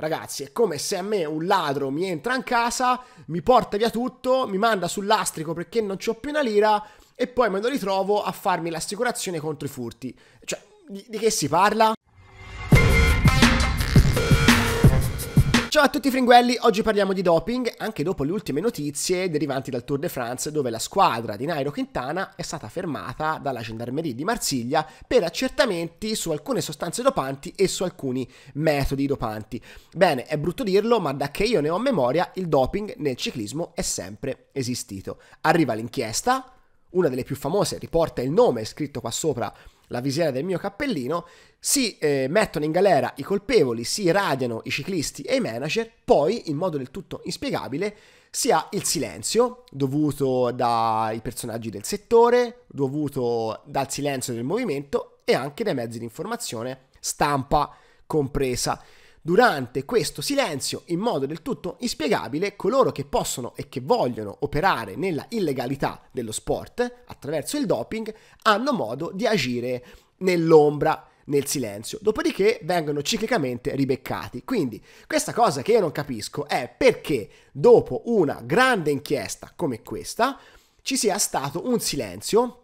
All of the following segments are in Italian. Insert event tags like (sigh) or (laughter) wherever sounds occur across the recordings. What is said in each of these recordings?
Ragazzi, è come se a me un ladro mi entra in casa, mi porta via tutto, mi manda sul lastrico perché non ho più una lira e poi me lo ritrovo a farmi l'assicurazione contro i furti. Cioè, di, di che si parla? Ciao a tutti fringuelli, oggi parliamo di doping anche dopo le ultime notizie derivanti dal Tour de France dove la squadra di Nairo Quintana è stata fermata dalla Gendarmerie di Marsiglia per accertamenti su alcune sostanze dopanti e su alcuni metodi dopanti. Bene, è brutto dirlo, ma da che io ne ho memoria il doping nel ciclismo è sempre esistito. Arriva l'inchiesta, una delle più famose riporta il nome scritto qua sopra la visiera del mio cappellino, si eh, mettono in galera i colpevoli, si radiano i ciclisti e i manager, poi, in modo del tutto inspiegabile, si ha il silenzio dovuto dai personaggi del settore, dovuto dal silenzio del movimento e anche dai mezzi di informazione, stampa compresa. Durante questo silenzio, in modo del tutto inspiegabile, coloro che possono e che vogliono operare nella illegalità dello sport attraverso il doping hanno modo di agire nell'ombra nel silenzio, dopodiché vengono ciclicamente ribeccati. Quindi questa cosa che io non capisco è perché dopo una grande inchiesta come questa ci sia stato un silenzio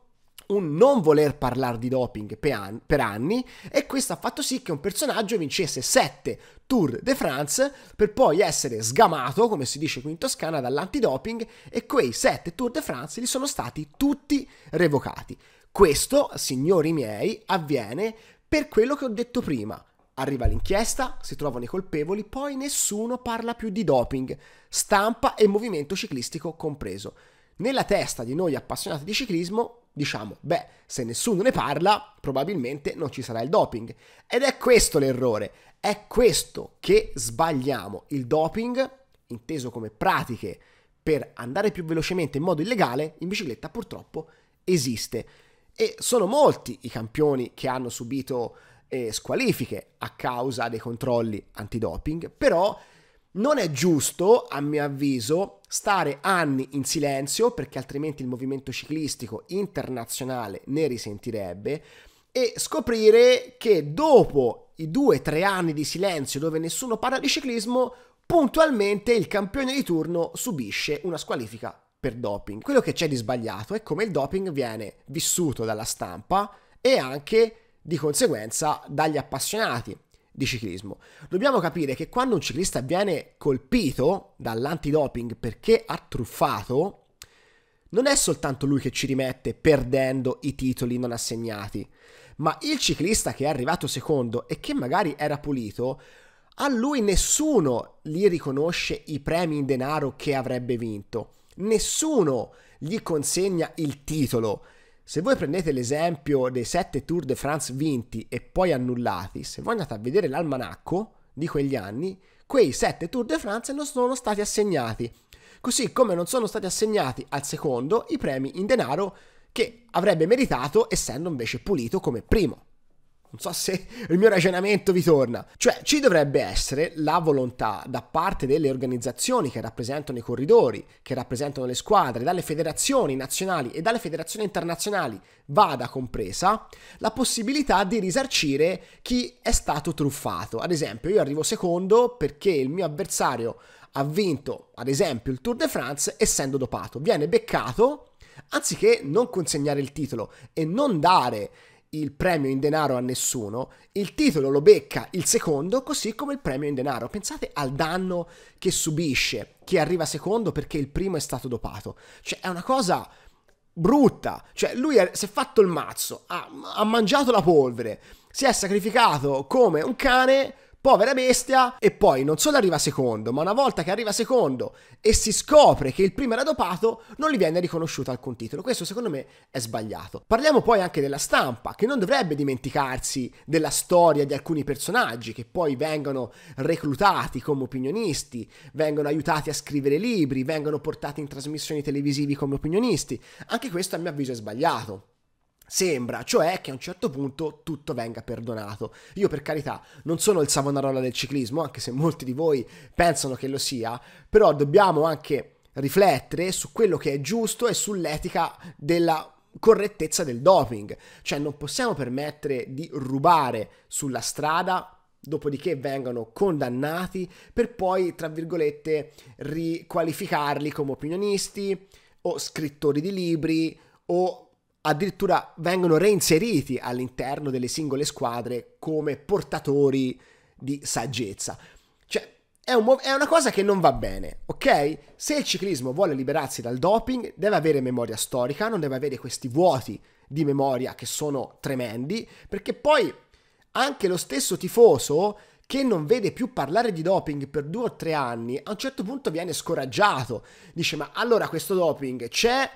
un non voler parlare di doping per, anni e questo ha fatto sì che un personaggio vincesse 7 Tour de France per poi essere sgamato, come si dice qui in Toscana, dall'antidoping e quei 7 Tour de France li sono stati tutti revocati. Questo, signori miei, avviene per quello che ho detto prima. Arriva l'inchiesta, si trovano i colpevoli, poi nessuno parla più di doping, stampa e movimento ciclistico compreso. Nella testa di noi appassionati di ciclismo diciamo, beh, se nessuno ne parla, probabilmente non ci sarà il doping. Ed è questo l'errore, è questo che sbagliamo. Il doping, inteso come pratiche per andare più velocemente in modo illegale, in bicicletta purtroppo esiste. E sono molti i campioni che hanno subito eh, squalifiche a causa dei controlli antidoping, però non è giusto, a mio avviso, stare anni in silenzio perché altrimenti il movimento ciclistico internazionale ne risentirebbe e scoprire che dopo i due o tre anni di silenzio dove nessuno parla di ciclismo, puntualmente il campione di turno subisce una squalifica per doping. Quello che c'è di sbagliato è come il doping viene vissuto dalla stampa e anche di conseguenza dagli appassionati di ciclismo. Dobbiamo capire che quando un ciclista viene colpito dall'antidoping perché ha truffato, non è soltanto lui che ci rimette perdendo i titoli non assegnati, ma il ciclista che è arrivato secondo e che magari era pulito, a lui nessuno gli riconosce i premi in denaro che avrebbe vinto, nessuno gli consegna il titolo se voi prendete l'esempio dei 7 Tour de France vinti e poi annullati, se voi andate a vedere l'almanacco di quegli anni, quei 7 Tour de France non sono stati assegnati. Così come non sono stati assegnati al secondo i premi in denaro che avrebbe meritato essendo invece pulito come primo. Non so se il mio ragionamento vi torna. Cioè, ci dovrebbe essere la volontà da parte delle organizzazioni che rappresentano i corridori, che rappresentano le squadre, dalle federazioni nazionali e dalle federazioni internazionali, vada compresa, la possibilità di risarcire chi è stato truffato. Ad esempio, io arrivo secondo perché il mio avversario ha vinto, ad esempio, il Tour de France essendo dopato. Viene beccato anziché non consegnare il titolo e non dare il premio in denaro a nessuno, il titolo lo becca il secondo, così come il premio in denaro. Pensate al danno che subisce chi arriva secondo perché il primo è stato dopato. Cioè, è una cosa brutta. Cioè, lui è, si è fatto il mazzo, ha, ha mangiato la polvere, si è sacrificato come un cane povera bestia, e poi non solo arriva secondo, ma una volta che arriva secondo e si scopre che il primo era dopato, non gli viene riconosciuto alcun titolo. Questo secondo me è sbagliato. Parliamo poi anche della stampa, che non dovrebbe dimenticarsi della storia di alcuni personaggi che poi vengono reclutati come opinionisti, vengono aiutati a scrivere libri, vengono portati in trasmissioni televisive come opinionisti. Anche questo a mio avviso è sbagliato. Sembra, cioè, che a un certo punto tutto venga perdonato. Io, per carità, non sono il Savonarola del ciclismo, anche se molti di voi pensano che lo sia, però dobbiamo anche riflettere su quello che è giusto e sull'etica della correttezza del doping. Cioè, non possiamo permettere di rubare sulla strada dopodiché vengano condannati per poi, tra virgolette, riqualificarli come opinionisti o scrittori di libri o addirittura vengono reinseriti all'interno delle singole squadre come portatori di saggezza. Cioè, è, un, è, una cosa che non va bene, ok? Se il ciclismo vuole liberarsi dal doping, deve avere memoria storica, non deve avere questi vuoti di memoria che sono tremendi, perché poi anche lo stesso tifoso che non vede più parlare di doping per due o tre anni, a un certo punto viene scoraggiato. Dice, ma allora questo doping c'è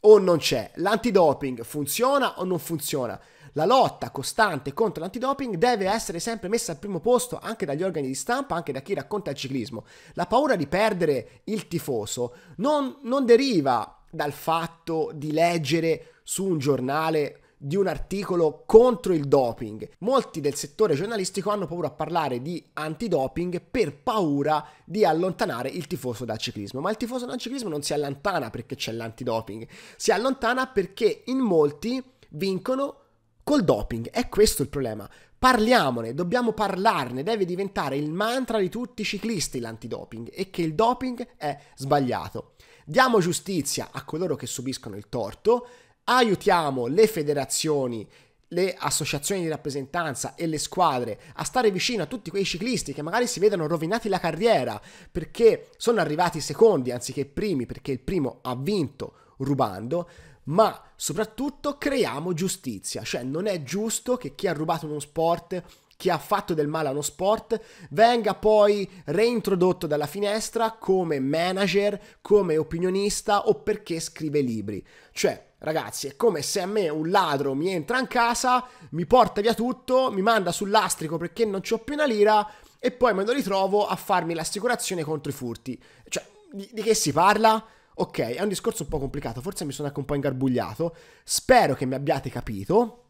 o non c'è. L'antidoping funziona o non funziona? La lotta costante contro l'antidoping deve essere sempre messa al primo posto anche dagli organi di stampa, anche da chi racconta il ciclismo. La paura di perdere il tifoso non, non deriva dal fatto di leggere su un giornale di un articolo contro il doping. Molti del settore giornalistico hanno paura a parlare di antidoping per paura di allontanare il tifoso dal ciclismo, ma il tifoso dal ciclismo non si allontana perché c'è l'antidoping, si allontana perché in molti vincono col doping. È questo il problema. Parliamone, dobbiamo parlarne, deve diventare il mantra di tutti i ciclisti l'antidoping e che il doping è sbagliato. Diamo giustizia a coloro che subiscono il torto aiutiamo le federazioni le associazioni di rappresentanza e le squadre a stare vicino a tutti quei ciclisti che magari si vedono rovinati la carriera perché sono arrivati secondi anziché primi perché il primo ha vinto rubando ma soprattutto creiamo giustizia cioè non è giusto che chi ha rubato uno sport che ha fatto del male allo sport venga poi reintrodotto dalla finestra come manager, come opinionista o perché scrive libri. Cioè, ragazzi, è come se a me un ladro mi entra in casa, mi porta via tutto, mi manda sul lastrico perché non ho più una lira e poi me lo ritrovo a farmi l'assicurazione contro i furti. Cioè, di, di che si parla? Ok, è un discorso un po' complicato, forse mi sono anche un po' ingarbugliato. Spero che mi abbiate capito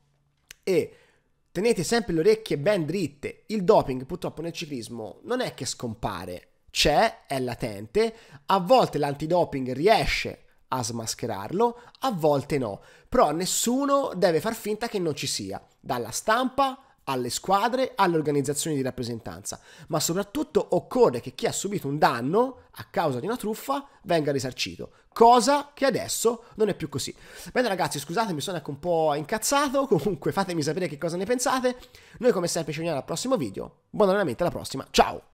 e Tenete sempre le orecchie ben dritte. Il doping purtroppo nel ciclismo non è che scompare, c'è, è latente, a volte l'antidoping riesce a smascherarlo, a volte no, però nessuno deve far finta che non ci sia, dalla stampa alle squadre, alle organizzazioni di rappresentanza, ma soprattutto occorre che chi ha subito un danno a causa di una truffa venga risarcito, cosa che adesso non è più così. Bene ragazzi, scusate, mi sono anche un po' incazzato, (laughs) comunque fatemi sapere che cosa ne pensate. Noi come sempre ci vediamo al prossimo video, buon allenamento alla prossima, ciao!